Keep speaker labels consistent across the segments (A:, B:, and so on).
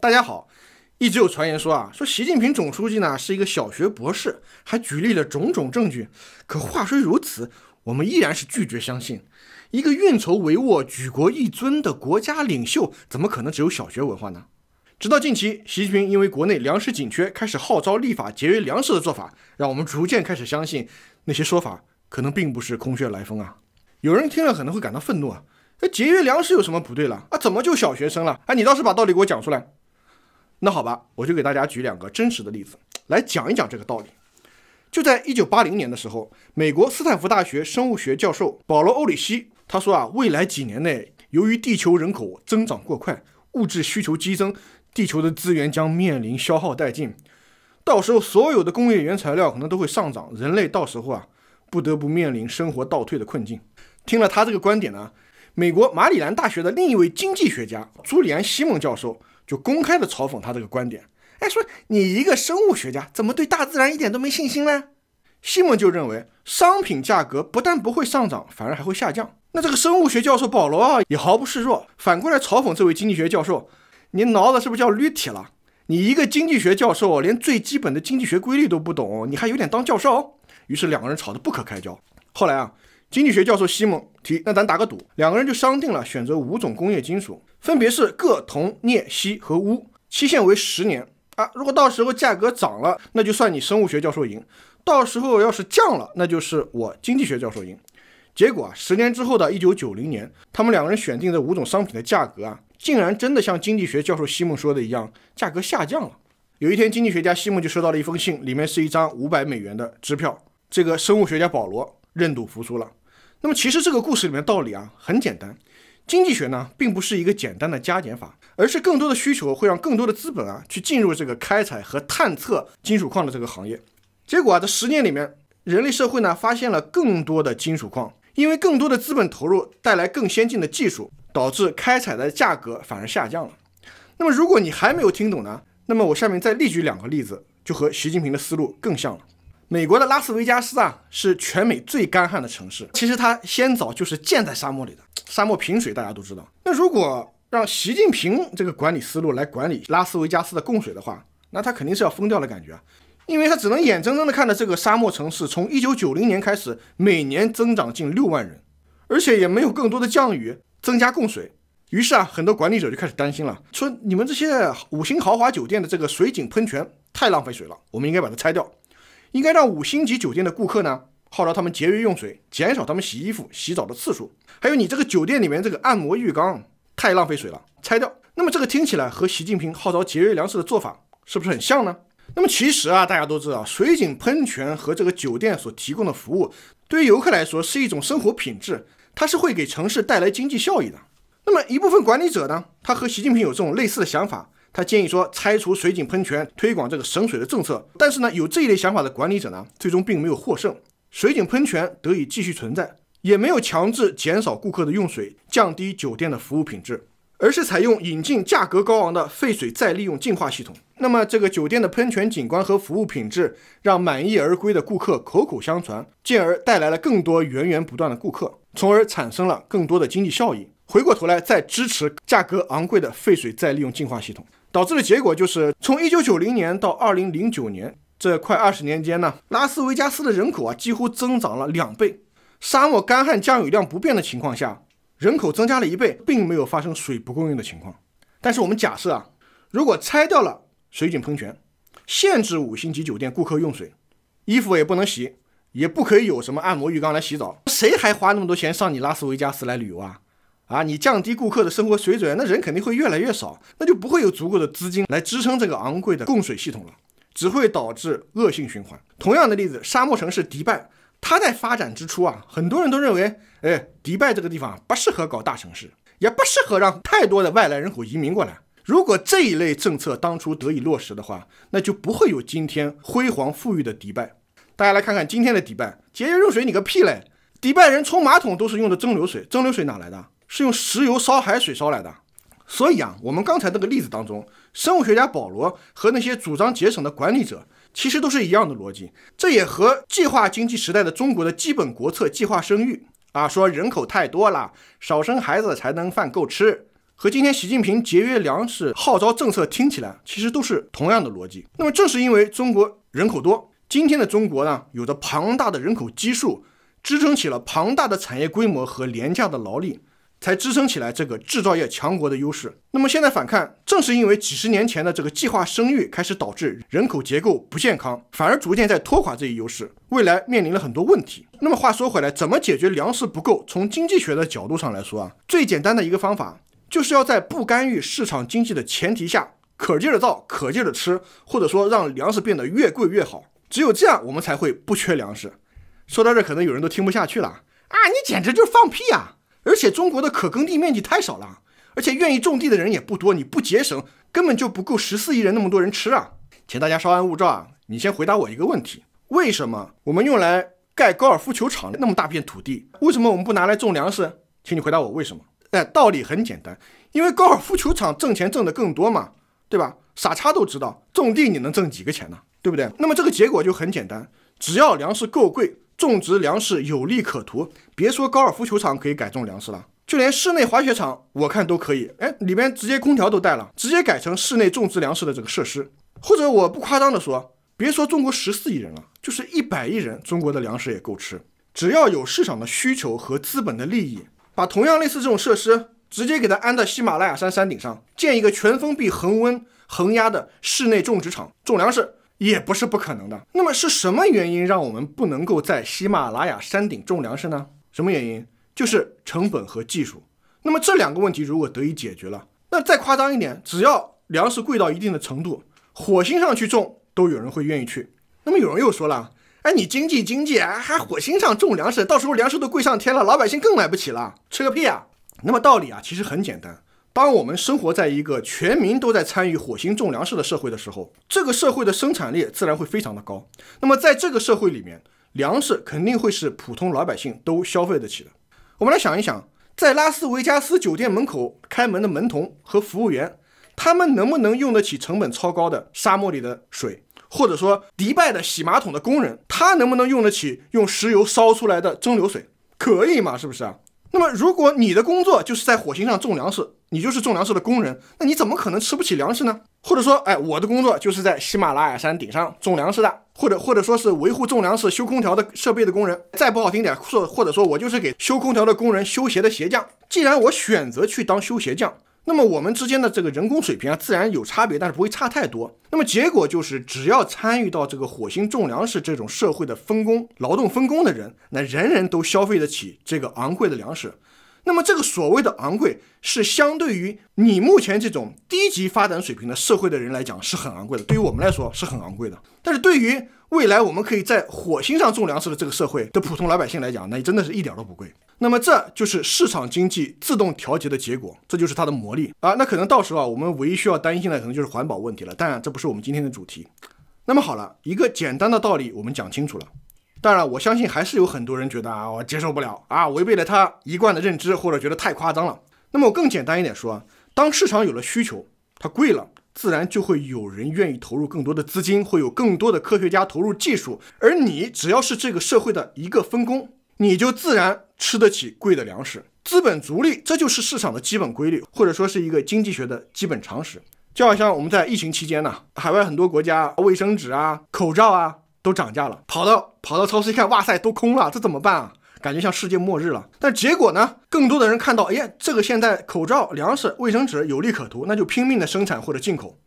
A: 大家好，一直有传言说啊，说习近平总书记呢是一个小学博士，还举例了种种证据。可话虽如此，我们依然是拒绝相信，一个运筹帷幄、举国一尊的国家领袖，怎么可能只有小学文化呢？直到近期，习近平因为国内粮食紧缺，开始号召立法节约粮食的做法，让我们逐渐开始相信那些说法可能并不是空穴来风啊。有人听了可能会感到愤怒啊，那节约粮食有什么不对了啊？怎么就小学生了？啊？你倒是把道理给我讲出来。那好吧，我就给大家举两个真实的例子来讲一讲这个道理。就在一九八零年的时候，美国斯坦福大学生物学教授保罗·欧里希他说啊，未来几年内，由于地球人口增长过快，物质需求激增，地球的资源将面临消耗殆尽。到时候，所有的工业原材料可能都会上涨，人类到时候啊，不得不面临生活倒退的困境。听了他这个观点呢，美国马里兰大学的另一位经济学家朱利安·西蒙教授。就公开的嘲讽他这个观点，哎，说你一个生物学家怎么对大自然一点都没信心呢？西蒙就认为商品价格不但不会上涨，反而还会下降。那这个生物学教授保罗啊也毫不示弱，反过来嘲讽这位经济学教授：你脑子是不是叫驴踢了？你一个经济学教授连最基本的经济学规律都不懂，你还有脸当教授？于是两个人吵得不可开交。后来啊。经济学教授西蒙提，那咱打个赌，两个人就商定了选择五种工业金属，分别是铬、铜、镍、锡和钨，期限为十年啊。如果到时候价格涨了，那就算你生物学教授赢；，到时候要是降了，那就是我经济学教授赢。结果啊，十年之后的一九九零年，他们两个人选定的五种商品的价格啊，竟然真的像经济学教授西蒙说的一样，价格下降了。有一天，经济学家西蒙就收到了一封信，里面是一张五百美元的支票，这个生物学家保罗认赌服输了。那么其实这个故事里面道理啊很简单，经济学呢并不是一个简单的加减法，而是更多的需求会让更多的资本啊去进入这个开采和探测金属矿的这个行业。结果啊这十年里面，人类社会呢发现了更多的金属矿，因为更多的资本投入带来更先进的技术，导致开采的价格反而下降了。那么如果你还没有听懂呢，那么我下面再例举两个例子，就和习近平的思路更像了。美国的拉斯维加斯啊，是全美最干旱的城市。其实它先早就是建在沙漠里的，沙漠贫水，大家都知道。那如果让习近平这个管理思路来管理拉斯维加斯的供水的话，那他肯定是要疯掉的感觉啊，因为他只能眼睁睁地看着这个沙漠城市从一九九零年开始每年增长近六万人，而且也没有更多的降雨增加供水。于是啊，很多管理者就开始担心了，说你们这些五星豪华酒店的这个水井喷泉太浪费水了，我们应该把它拆掉。应该让五星级酒店的顾客呢，号召他们节约用水，减少他们洗衣服、洗澡的次数。还有你这个酒店里面这个按摩浴缸太浪费水了，拆掉。那么这个听起来和习近平号召节约粮食的做法是不是很像呢？那么其实啊，大家都知道，水井喷泉和这个酒店所提供的服务，对于游客来说是一种生活品质，它是会给城市带来经济效益的。那么一部分管理者呢，他和习近平有这种类似的想法。他建议说，拆除水井喷泉，推广这个省水的政策。但是呢，有这一类想法的管理者呢，最终并没有获胜。水井喷泉得以继续存在，也没有强制减少顾客的用水，降低酒店的服务品质，而是采用引进价格高昂的废水再利用净化系统。那么，这个酒店的喷泉景观和服务品质，让满意而归的顾客口口相传，进而带来了更多源源不断的顾客，从而产生了更多的经济效益。回过头来再支持价格昂贵的废水再利用净化系统，导致的结果就是，从一九九零年到二零零九年这快二十年间呢，拉斯维加斯的人口啊几乎增长了两倍。沙漠干旱降雨量不变的情况下，人口增加了一倍，并没有发生水不供应的情况。但是我们假设啊，如果拆掉了水井喷泉，限制五星级酒店顾客用水，衣服也不能洗，也不可以有什么按摩浴缸来洗澡，谁还花那么多钱上你拉斯维加斯来旅游啊？啊，你降低顾客的生活水准，那人肯定会越来越少，那就不会有足够的资金来支撑这个昂贵的供水系统了，只会导致恶性循环。同样的例子，沙漠城市迪拜，它在发展之初啊，很多人都认为，哎，迪拜这个地方不适合搞大城市，也不适合让太多的外来人口移民过来。如果这一类政策当初得以落实的话，那就不会有今天辉煌富裕的迪拜。大家来看看今天的迪拜，节约用水你个屁嘞！迪拜人冲马桶都是用的蒸馏水，蒸馏水哪来的？是用石油烧海水烧来的，所以啊，我们刚才那个例子当中，生物学家保罗和那些主张节省的管理者其实都是一样的逻辑。这也和计划经济时代的中国的基本国策计划生育啊，说人口太多了，少生孩子才能饭够吃，和今天习近平节约粮食号召政策听起来其实都是同样的逻辑。那么正是因为中国人口多，今天的中国呢，有着庞大的人口基数，支撑起了庞大的产业规模和廉价的劳力。才支撑起来这个制造业强国的优势。那么现在反看，正是因为几十年前的这个计划生育开始导致人口结构不健康，反而逐渐在拖垮这一优势，未来面临了很多问题。那么话说回来，怎么解决粮食不够？从经济学的角度上来说啊，最简单的一个方法就是要在不干预市场经济的前提下，可劲儿的造，可劲儿的吃，或者说让粮食变得越贵越好。只有这样，我们才会不缺粮食。说到这，可能有人都听不下去了啊，你简直就是放屁啊！而且中国的可耕地面积太少了，而且愿意种地的人也不多，你不节省，根本就不够十四亿人那么多人吃啊！请大家稍安勿躁啊！你先回答我一个问题：为什么我们用来盖高尔夫球场那么大片土地，为什么我们不拿来种粮食？请你回答我为什么？哎，道理很简单，因为高尔夫球场挣钱挣得更多嘛，对吧？傻叉都知道，种地你能挣几个钱呢？对不对？那么这个结果就很简单，只要粮食够贵。种植粮食有利可图，别说高尔夫球场可以改种粮食了，就连室内滑雪场我看都可以。哎，里面直接空调都带了，直接改成室内种植粮食的这个设施。或者我不夸张的说，别说中国十四亿人了，就是一百亿人，中国的粮食也够吃。只要有市场的需求和资本的利益，把同样类似这种设施直接给它安在喜马拉雅山山顶上，建一个全封闭恒温恒压的室内种植场，种粮食。也不是不可能的。那么是什么原因让我们不能够在喜马拉雅山顶种粮食呢？什么原因？就是成本和技术。那么这两个问题如果得以解决了，那再夸张一点，只要粮食贵到一定的程度，火星上去种都有人会愿意去。那么有人又说了，哎，你经济经济还火星上种粮食，到时候粮食都贵上天了，老百姓更买不起了，吃个屁啊！那么道理啊，其实很简单。当我们生活在一个全民都在参与火星种粮食的社会的时候，这个社会的生产力自然会非常的高。那么在这个社会里面，粮食肯定会是普通老百姓都消费得起的。我们来想一想，在拉斯维加斯酒店门口开门的门童和服务员，他们能不能用得起成本超高的沙漠里的水？或者说，迪拜的洗马桶的工人，他能不能用得起用石油烧出来的蒸馏水？可以嘛？是不是啊？那么如果你的工作就是在火星上种粮食？你就是种粮食的工人，那你怎么可能吃不起粮食呢？或者说，哎，我的工作就是在喜马拉雅山顶上种粮食的，或者或者说是维护种粮食、修空调的设备的工人。再不好听点，说或者说我就是给修空调的工人修鞋的鞋匠。既然我选择去当修鞋匠，那么我们之间的这个人工水平啊，自然有差别，但是不会差太多。那么结果就是，只要参与到这个火星种粮食这种社会的分工、劳动分工的人，那人人都消费得起这个昂贵的粮食。那么这个所谓的昂贵，是相对于你目前这种低级发展水平的社会的人来讲是很昂贵的，对于我们来说是很昂贵的。但是对于未来我们可以在火星上种粮食的这个社会的普通老百姓来讲，那真的是一点都不贵。那么这就是市场经济自动调节的结果，这就是它的魔力啊。那可能到时候啊，我们唯一需要担心的可能就是环保问题了。当然，这不是我们今天的主题。那么好了，一个简单的道理我们讲清楚了。当然，我相信还是有很多人觉得啊，我接受不了啊，违背了他一贯的认知，或者觉得太夸张了。那么我更简单一点说，当市场有了需求，它贵了，自然就会有人愿意投入更多的资金，会有更多的科学家投入技术，而你只要是这个社会的一个分工，你就自然吃得起贵的粮食。资本逐利，这就是市场的基本规律，或者说是一个经济学的基本常识。就好像我们在疫情期间呢，海外很多国家卫生纸啊、口罩啊。都涨价了，跑到跑到超市一看，哇塞，都空了，这怎么办啊？感觉像世界末日了。但结果呢？更多的人看到，哎呀，这个现在口罩、粮食、卫生纸有利可图，那就拼命的生产或者进口。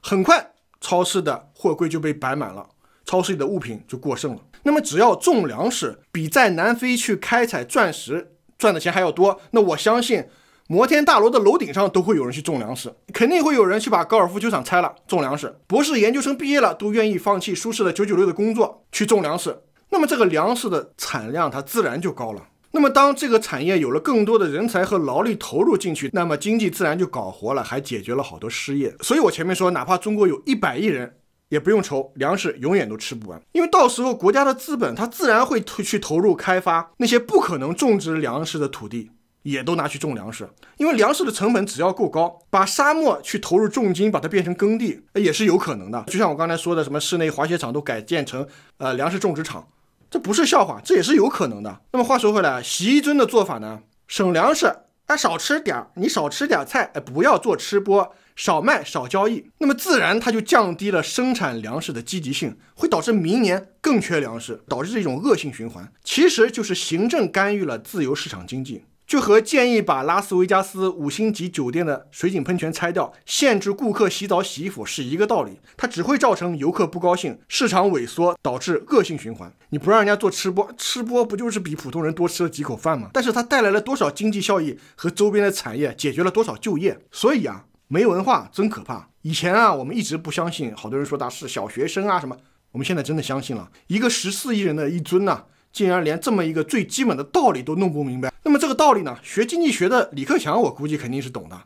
A: 很快，超市的货柜就被摆满了，超市里的物品就过剩了。那么，只要种粮食比在南非去开采钻石赚的钱还要多，那我相信。摩天大楼的楼顶上都会有人去种粮食，肯定会有人去把高尔夫球场拆了种粮食。博士研究生毕业了都愿意放弃舒适的九九六的工作去种粮食，那么这个粮食的产量它自然就高了。那么当这个产业有了更多的人才和劳力投入进去，那么经济自然就搞活了，还解决了好多失业。所以我前面说，哪怕中国有一百亿人也不用愁粮食永远都吃不完，因为到时候国家的资本它自然会去投入开发那些不可能种植粮食的土地。也都拿去种粮食，因为粮食的成本只要够高，把沙漠去投入重金把它变成耕地也是有可能的。就像我刚才说的，什么室内滑雪场都改建成呃粮食种植场，这不是笑话，这也是有可能的。那么话说回来，习一尊的做法呢，省粮食，哎，少吃点儿，你少吃点儿菜，哎，不要做吃播，少卖少交易，那么自然它就降低了生产粮食的积极性，会导致明年更缺粮食，导致这种恶性循环，其实就是行政干预了自由市场经济。就和建议把拉斯维加斯五星级酒店的水井喷泉拆掉，限制顾客洗澡洗衣服是一个道理。它只会造成游客不高兴，市场萎缩，导致恶性循环。你不让人家做吃播，吃播不就是比普通人多吃了几口饭吗？但是它带来了多少经济效益和周边的产业，解决了多少就业？所以啊，没文化真可怕。以前啊，我们一直不相信，好多人说他是小学生啊什么。我们现在真的相信了，一个十四亿人的一尊呐。竟然连这么一个最基本的道理都弄不明白，那么这个道理呢？学经济学的李克强，我估计肯定是懂的。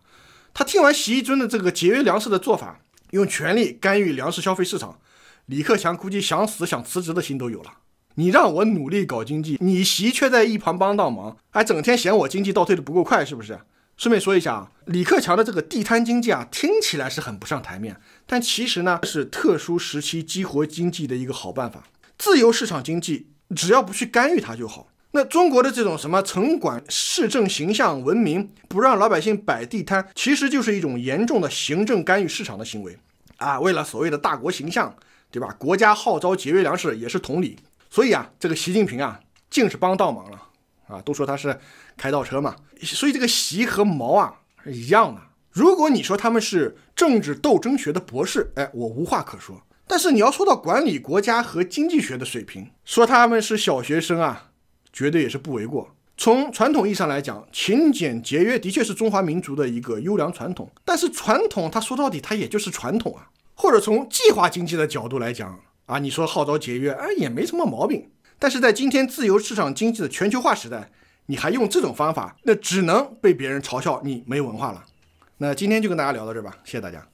A: 他听完习义尊的这个节约粮食的做法，用权力干预粮食消费市场，李克强估计想死想辞职的心都有了。你让我努力搞经济，你习却在一旁帮倒忙，还整天嫌我经济倒退的不够快，是不是？顺便说一下啊，李克强的这个地摊经济啊，听起来是很不上台面，但其实呢，是特殊时期激活经济的一个好办法，自由市场经济。只要不去干预它就好。那中国的这种什么城管、市政形象、文明，不让老百姓摆地摊，其实就是一种严重的行政干预市场的行为啊！为了所谓的大国形象，对吧？国家号召节约粮食也是同理。所以啊，这个习近平啊，竟是帮倒忙了啊！都说他是开倒车嘛。所以这个习和毛啊是一样的。如果你说他们是政治斗争学的博士，哎，我无话可说。但是你要说到管理国家和经济学的水平，说他们是小学生啊，绝对也是不为过。从传统意义上来讲，勤俭节约的确是中华民族的一个优良传统。但是传统，它说到底，它也就是传统啊。或者从计划经济的角度来讲啊，你说号召节约，哎，也没什么毛病。但是在今天自由市场经济的全球化时代，你还用这种方法，那只能被别人嘲笑你没文化了。那今天就跟大家聊到这吧，谢谢大家。